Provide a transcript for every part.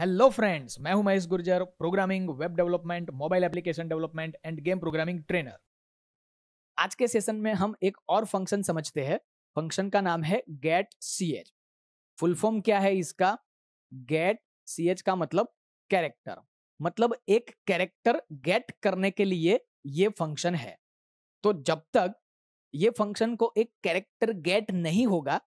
hello friends मैं हूं Mahesh Gurjar programming web development mobile application development and game programming trainer आज के सेशन में हम एक और फंक्शन समझते हैं फंक्शन का नाम है get C H full form क्या है इसका गेट सी एच का मतलब कैरेक्टर मतलब एक कैरेक्टर गेट करने के लिए ये फंक्शन है तो जब तक ये फंक्शन को एक कैरेक्टर गेट नहीं होगा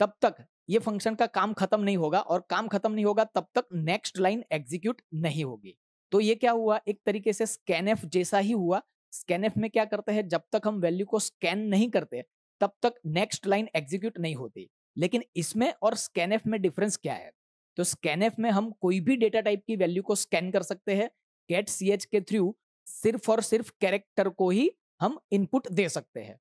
तब तक ये फंक्शन का काम खत्म नहीं होगा और काम खत्म नहीं होगा तब तक नेक्स्ट लाइन एग्जीक्यूट नहीं होगी तो ये क्या हुआ एक तरीके से स्कैनएफ जैसा ही हुआ स्कैनएफ में क्या करते हैं जब तक हम वैल्यू को स्कैन नहीं करते तब तक नेक्स्ट लाइन एग्जीक्यूट नहीं होती लेकिन इसमें और स्कैनएफ में डिफरेंस क्या है तो स्कैनएफ में हम कोई भी डेटा टाइप की वैल्यू को स्कैन कर सकते हैं कैट सी एच के थ्रू सिर्फ और सिर्फ कैरेक्टर को ही हम इनपुट दे सकते हैं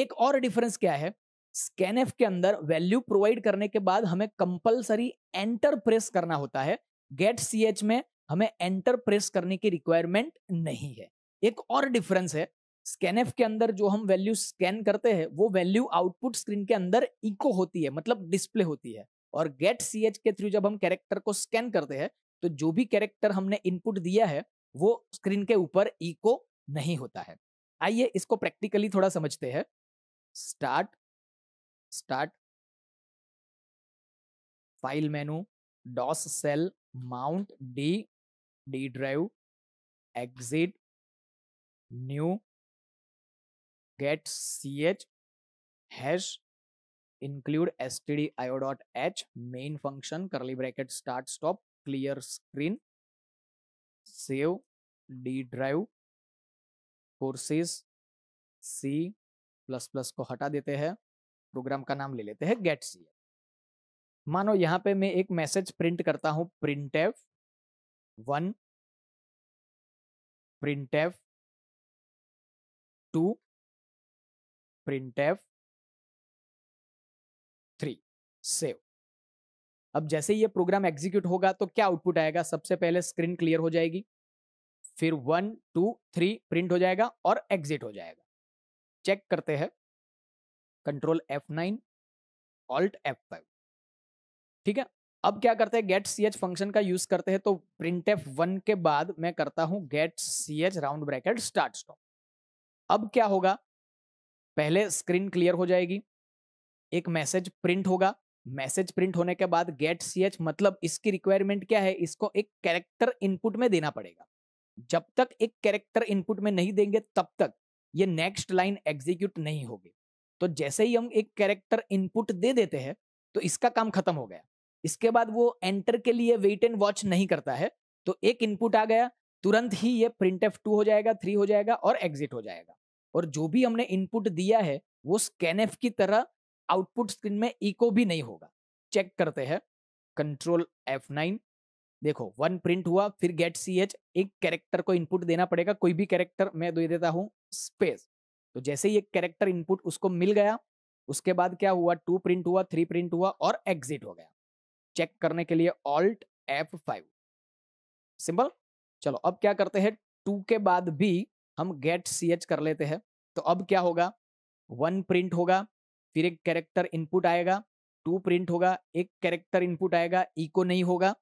एक और डिफरेंस क्या है स्कैन एफ के अंदर वैल्यू प्रोवाइड करने के बाद हमें कंपलसरी एंटर प्रेस करना होता है गेट सी एच में हमें एंटर प्रेस करने की रिक्वायरमेंट नहीं है एक और डिफरेंस है स्कैनएफ के अंदर जो हम वैल्यू स्कैन करते हैं वो वैल्यू आउटपुट स्क्रीन के अंदर इको होती है मतलब डिस्प्ले होती है और गेट सी एच के थ्रू जब हम कैरेक्टर को स्कैन करते हैं तो जो भी कैरेक्टर हमने इनपुट दिया है वो स्क्रीन के ऊपर इको नहीं होता है आइए इसको प्रैक्टिकली थोड़ा समझते हैं start start file menu DOS shell mount D D drive exit new get C H hash include S T D I O dot H main function curly bracket start stop clear screen save D drive courses C plus plus को हटा देते हैं programme का नाम ले लेते हैं get सी मानो यहाँ पे मैं एक मैसेज प्रिंट करता हूं print F one print F two print F three save अब जैसे ये प्रोग्राम एग्जीक्यूट होगा तो क्या आउटपुट आएगा सबसे पहले स्क्रीन क्लियर हो जाएगी फिर वन टू थ्री प्रिंट हो जाएगा और एग्जिट हो जाएगा चेक करते हैं control F nine alt F five ठीक है अब क्या करते हैं गेट सी एच फंक्शन का यूज करते हैं तो प्रिंट एफ वन के बाद मैं करता हूं get C H round bracket start stop अब क्या होगा पहले स्क्रीन क्लियर हो जाएगी एक मैसेज प्रिंट होगा मैसेज प्रिंट होने के बाद गेट सी एच मतलब इसकी रिक्वायरमेंट क्या है इसको एक कैरेक्टर इनपुट में देना पड़ेगा जब तक एक कैरेक्टर इनपुट में नहीं देंगे तब तक ये नेक्स्ट लाइन एग्जीक्यूट नहीं होगी तो जैसे ही हम एक कैरेक्टर इनपुट दे देते हैं तो इसका काम खत्म हो गया इसके बाद वो एंटर के लिए वेट एंड वॉच नहीं करता है तो एक इनपुट आ गया तुरंत ही ये प्रिंट एफ टू हो जाएगा थ्री हो जाएगा और एग्जिट हो जाएगा और जो भी हमने इनपुट दिया है वो स्कैन एफ की तरह आउटपुट स्क्रीन में इको भी नहीं होगा चेक करते हैं कंट्रोल एफ नाइन देखो वन प्रिंट हुआ फिर गेट सी एच एक कैरेक्टर को इनपुट देना पड़ेगा कोई भी कैरेक्टर मैं दे देता हूँ स्पेस तो जैसे एक कैरेक्टर इनपुट उसको मिल गया उसके बाद क्या हुआ टू प्रिंट हुआ थ्री प्रिंट हुआ और एग्जिट हो गया चेक करने के लिए ऑल्ट एफ फाइव सिंपल चलो अब क्या करते हैं टू के बाद भी हम गेट सी एच कर लेते हैं तो अब क्या होगा वन प्रिंट होगा फिर एक कैरेक्टर इनपुट आएगा टू प्रिंट होगा एक कैरेक्टर इनपुट आएगा इको नहीं होगा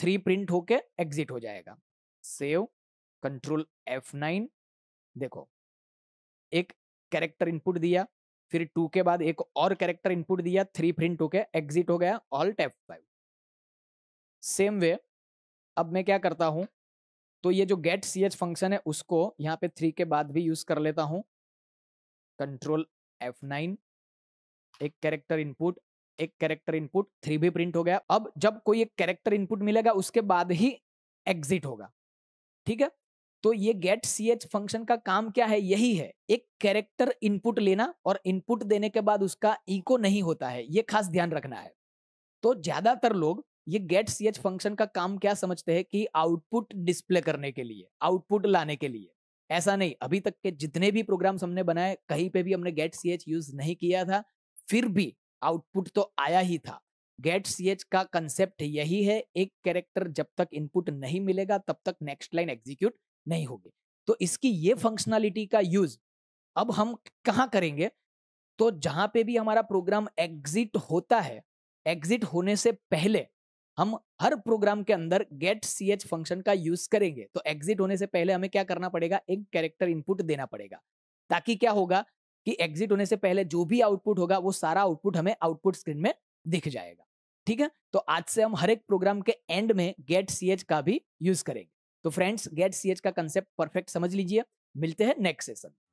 थ्री प्रिंट होके एग्जिट हो जाएगा सेव कंट्रोल एफ नाइन देखो एक कैरेक्टर इनपुट दिया फिर टू के बाद एक और कैरेक्टर इनपुट दिया थ्री प्रिंट होके एग्जिट हो गया alt tab five same way अब मैं क्या करता हूँ तो ये जो गेट सी एच फंक्शन है उसको यहाँ पे थ्री के बाद भी यूज कर लेता हूँ कंट्रोल एफ नाइन एक कैरेक्टर इनपुट एक कैरेक्टर इनपुट थ्री भी प्रिंट हो गया अब जब कोई एक कैरेक्टर इनपुट मिलेगा उसके बाद ही एग्जिट होगा ठीक है तो ये गेट सी एच फंक्शन का काम क्या है यही है एक कैरेक्टर इनपुट लेना और इनपुट देने के बाद उसका इको नहीं होता है ये खास ध्यान रखना है तो ज्यादातर लोग ये गेट सी एच फंक्शन का काम क्या समझते हैं कि आउटपुट डिस्प्ले करने के लिए आउटपुट लाने के लिए ऐसा नहीं अभी तक के जितने भी प्रोग्राम्स हमने बनाए कहीं पे भी हमने गेट सी एच यूज नहीं किया था फिर भी आउटपुट तो आया ही था गेट सी एच का कंसेप्ट यही है एक कैरेक्टर जब तक इनपुट नहीं मिलेगा तब तक नेक्स्ट लाइन एग्जीक्यूट नहीं होगी तो इसकी ये फंक्शनलिटी का यूज अब हम कहाँ करेंगे तो जहां पे भी हमारा प्रोग्राम एग्जिट होता है एग्जिट होने से पहले हम हर प्रोग्राम के अंदर गेट सी एच फंक्शन का यूज करेंगे तो एग्जिट होने से पहले हमें क्या करना पड़ेगा एक कैरेक्टर इनपुट देना पड़ेगा ताकि क्या होगा कि एग्जिट होने से पहले जो भी आउटपुट होगा वो सारा आउटपुट हमें आउटपुट स्क्रीन में दिख जाएगा ठीक है तो आज से हम हर एक प्रोग्राम के एंड में गेट सी एच का भी यूज करेंगे तो फ्रेंड्स गेट सी का कंसेप्ट परफेक्ट समझ लीजिए मिलते हैं नेक्स्ट सेशन